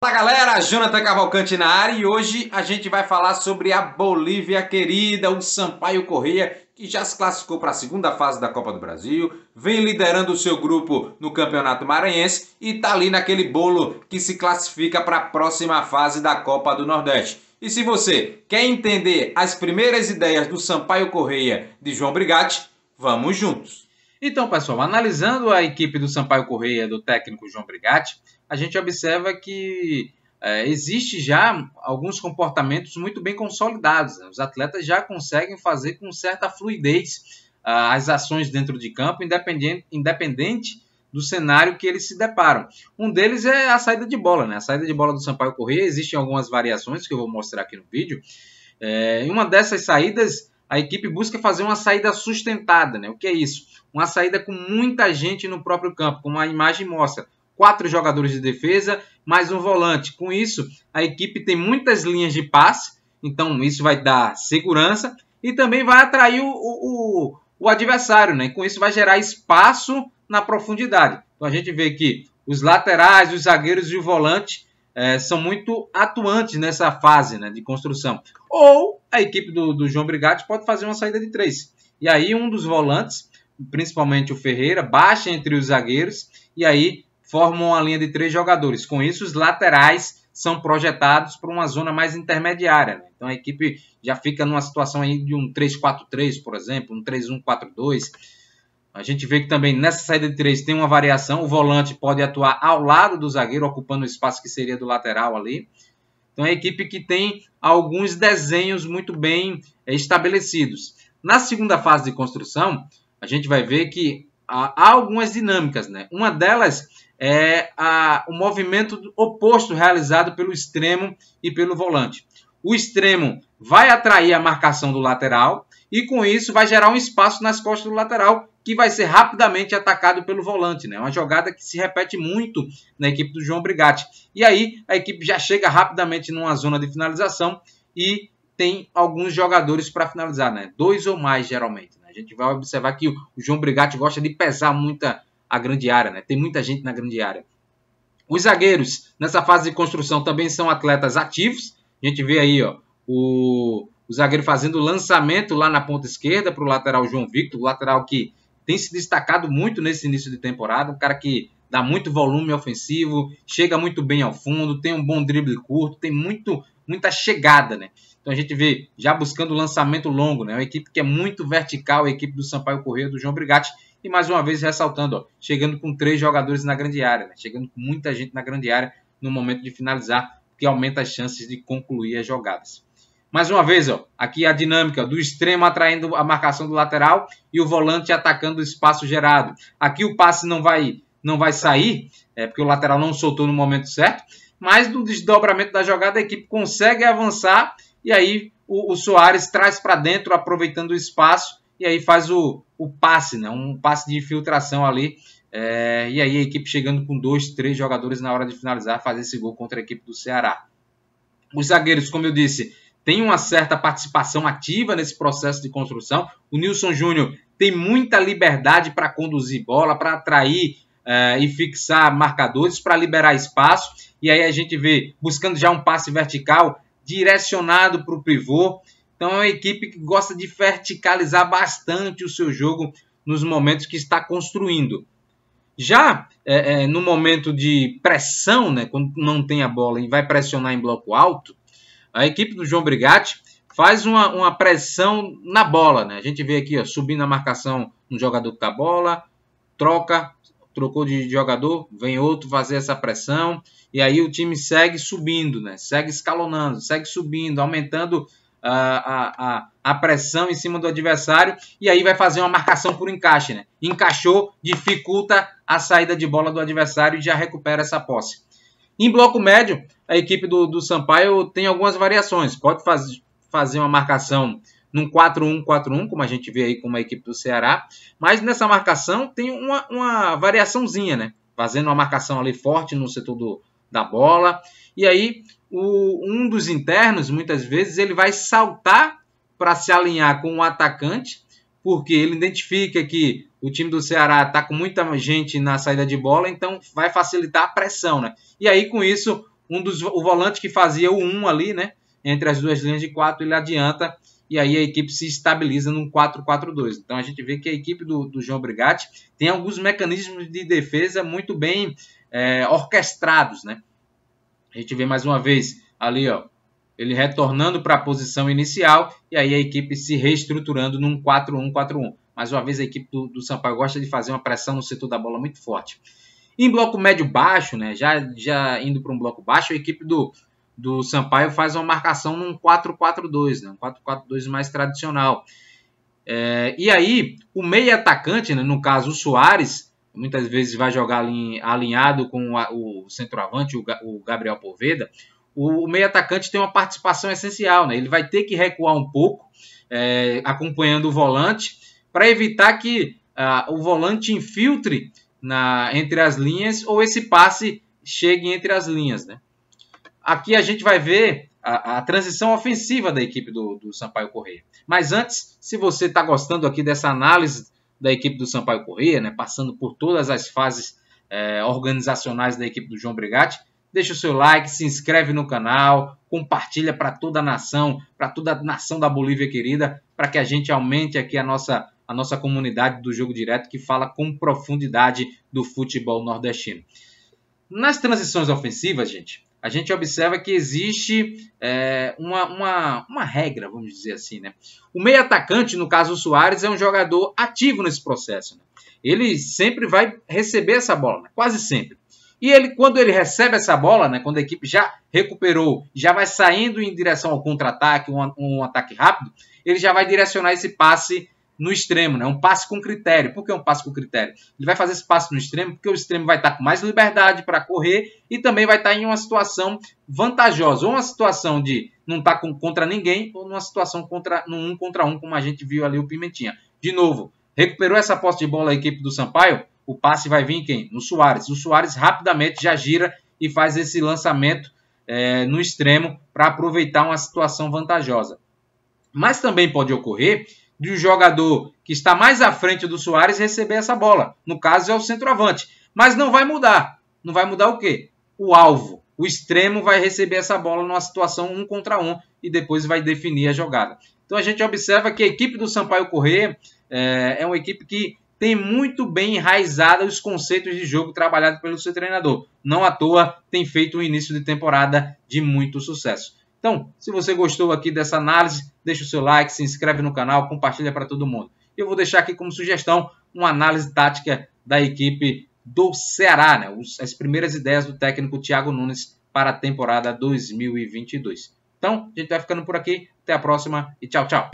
Fala galera, Jonathan Cavalcante na área e hoje a gente vai falar sobre a Bolívia querida, o Sampaio Correia, que já se classificou para a segunda fase da Copa do Brasil, vem liderando o seu grupo no Campeonato Maranhense e está ali naquele bolo que se classifica para a próxima fase da Copa do Nordeste. E se você quer entender as primeiras ideias do Sampaio Correia de João Brigatti, vamos juntos. Então, pessoal, analisando a equipe do Sampaio Correia do técnico João Brigatti, a gente observa que é, existe já alguns comportamentos muito bem consolidados. Né? Os atletas já conseguem fazer com certa fluidez ah, as ações dentro de campo, independente, independente do cenário que eles se deparam. Um deles é a saída de bola, né? A saída de bola do Sampaio Corrêa, existem algumas variações que eu vou mostrar aqui no vídeo. É, em uma dessas saídas, a equipe busca fazer uma saída sustentada, né? O que é isso? Uma saída com muita gente no próprio campo, como a imagem mostra quatro jogadores de defesa, mais um volante. Com isso, a equipe tem muitas linhas de passe, então isso vai dar segurança e também vai atrair o, o, o adversário, né? E com isso vai gerar espaço na profundidade. Então a gente vê que os laterais, os zagueiros e o volante é, são muito atuantes nessa fase né, de construção. Ou a equipe do, do João Brigatti pode fazer uma saída de três. E aí um dos volantes, principalmente o Ferreira, baixa entre os zagueiros e aí formam uma linha de três jogadores. Com isso, os laterais são projetados para uma zona mais intermediária. Né? Então a equipe já fica numa situação aí de um 3-4-3, por exemplo, um 3-1-4-2. A gente vê que também nessa saída de três tem uma variação. O volante pode atuar ao lado do zagueiro, ocupando o espaço que seria do lateral ali. Então é a equipe que tem alguns desenhos muito bem é, estabelecidos. Na segunda fase de construção, a gente vai ver que há algumas dinâmicas. Né? Uma delas é a, o movimento oposto realizado pelo extremo e pelo volante. O extremo vai atrair a marcação do lateral e com isso vai gerar um espaço nas costas do lateral que vai ser rapidamente atacado pelo volante, né? Uma jogada que se repete muito na equipe do João Brigatti. E aí a equipe já chega rapidamente numa zona de finalização e tem alguns jogadores para finalizar, né? Dois ou mais geralmente. Né? A gente vai observar que o João Brigatti gosta de pesar muita a grande área, né? Tem muita gente na grande área. Os zagueiros nessa fase de construção também são atletas ativos. A gente vê aí ó, o, o zagueiro fazendo lançamento lá na ponta esquerda para o lateral João Victor, o lateral que tem se destacado muito nesse início de temporada, um cara que dá muito volume ofensivo, chega muito bem ao fundo, tem um bom drible curto, tem muito, muita chegada, né? Então a gente vê já buscando lançamento longo, né? Uma equipe que é muito vertical, a equipe do Sampaio Correia do João Brigatti, e mais uma vez ressaltando, ó, chegando com três jogadores na grande área, né? chegando com muita gente na grande área no momento de finalizar, que aumenta as chances de concluir as jogadas. Mais uma vez, ó, aqui a dinâmica do extremo atraindo a marcação do lateral e o volante atacando o espaço gerado. Aqui o passe não vai, não vai sair, é, porque o lateral não soltou no momento certo, mas no desdobramento da jogada a equipe consegue avançar e aí o, o Soares traz para dentro, aproveitando o espaço e aí faz o, o passe, né? um passe de infiltração ali. É, e aí a equipe chegando com dois, três jogadores na hora de finalizar, fazer esse gol contra a equipe do Ceará. Os zagueiros, como eu disse, têm uma certa participação ativa nesse processo de construção. O Nilson Júnior tem muita liberdade para conduzir bola, para atrair é, e fixar marcadores, para liberar espaço. E aí a gente vê buscando já um passe vertical direcionado para o pivô. Então é uma equipe que gosta de verticalizar bastante o seu jogo nos momentos que está construindo. Já é, é, no momento de pressão, né, quando não tem a bola e vai pressionar em bloco alto, a equipe do João Brigatti faz uma, uma pressão na bola. Né? A gente vê aqui ó, subindo a marcação um jogador com a bola, troca, trocou de jogador, vem outro fazer essa pressão, e aí o time segue subindo, né? segue escalonando, segue subindo, aumentando a, a, a pressão em cima do adversário e aí vai fazer uma marcação por encaixe. Né? Encaixou, dificulta a saída de bola do adversário e já recupera essa posse. Em bloco médio, a equipe do, do Sampaio tem algumas variações. Pode faz, fazer uma marcação num 4-1-4-1, como a gente vê aí com a equipe do Ceará, mas nessa marcação tem uma, uma variaçãozinha, né? Fazendo uma marcação ali forte no setor do, da bola. E aí o, um dos internos, muitas vezes, ele vai saltar para se alinhar com o atacante, porque ele identifica que o time do Ceará está com muita gente na saída de bola, então vai facilitar a pressão, né? E aí, com isso, um dos, o volante que fazia o 1 ali, né? Entre as duas linhas de 4, ele adianta e aí a equipe se estabiliza num 4-4-2. Então a gente vê que a equipe do, do João Brigatti tem alguns mecanismos de defesa muito bem é, orquestrados, né? A gente vê mais uma vez ali, ó, ele retornando para a posição inicial e aí a equipe se reestruturando num 4-1-4-1. Mais uma vez a equipe do, do Sampaio gosta de fazer uma pressão no setor da bola muito forte. Em bloco médio-baixo, né, já, já indo para um bloco baixo, a equipe do, do Sampaio faz uma marcação num 4-4-2, né, um 4-4-2 mais tradicional. É, e aí, o meio atacante, né, no caso o Soares, muitas vezes vai jogar alinhado com o centroavante, o Gabriel Poveda, o meio atacante tem uma participação essencial, né? Ele vai ter que recuar um pouco, é, acompanhando o volante, para evitar que uh, o volante infiltre na, entre as linhas ou esse passe chegue entre as linhas, né? Aqui a gente vai ver a, a transição ofensiva da equipe do, do Sampaio Correia. Mas antes, se você está gostando aqui dessa análise da equipe do Sampaio Corrêa, né, passando por todas as fases é, organizacionais da equipe do João Brigatti. Deixa o seu like, se inscreve no canal, compartilha para toda a nação, para toda a nação da Bolívia querida, para que a gente aumente aqui a nossa, a nossa comunidade do Jogo Direto, que fala com profundidade do futebol nordestino. Nas transições ofensivas, gente, a gente observa que existe é, uma, uma, uma, regra, vamos dizer assim. Né? O meio atacante, no caso o Soares, é um jogador ativo nesse processo. Né? Ele sempre vai receber essa bola, né? quase sempre. E ele, quando ele recebe essa bola, né, quando a equipe já recuperou, já vai saindo em direção ao contra-ataque, um, um ataque rápido, ele já vai direcionar esse passe no extremo, né? Um passe com critério. Por que um passe com critério? Ele vai fazer esse passe no extremo porque o extremo vai estar com mais liberdade para correr e também vai estar em uma situação vantajosa, ou uma situação de não estar tá com, contra ninguém, ou numa situação contra um contra um, como a gente viu ali o Pimentinha. De novo, recuperou essa posse de bola a equipe do Sampaio, o passe vai vir quem? No Soares. O Soares rapidamente já gira e faz esse lançamento é, no extremo para aproveitar uma situação vantajosa. Mas também pode ocorrer de um jogador que está mais à frente do Soares receber essa bola. No caso, é o centroavante. Mas não vai mudar. Não vai mudar o quê? O alvo. O extremo vai receber essa bola numa situação um contra um e depois vai definir a jogada. Então a gente observa que a equipe do Sampaio Corrêa é, é uma equipe que tem muito bem enraizada os conceitos de jogo trabalhados pelo seu treinador. Não à toa tem feito um início de temporada de muito sucesso. Então, se você gostou aqui dessa análise, deixa o seu like, se inscreve no canal, compartilha para todo mundo. Eu vou deixar aqui como sugestão uma análise tática da equipe do Ceará, né? as primeiras ideias do técnico Thiago Nunes para a temporada 2022. Então, a gente vai ficando por aqui. Até a próxima e tchau, tchau.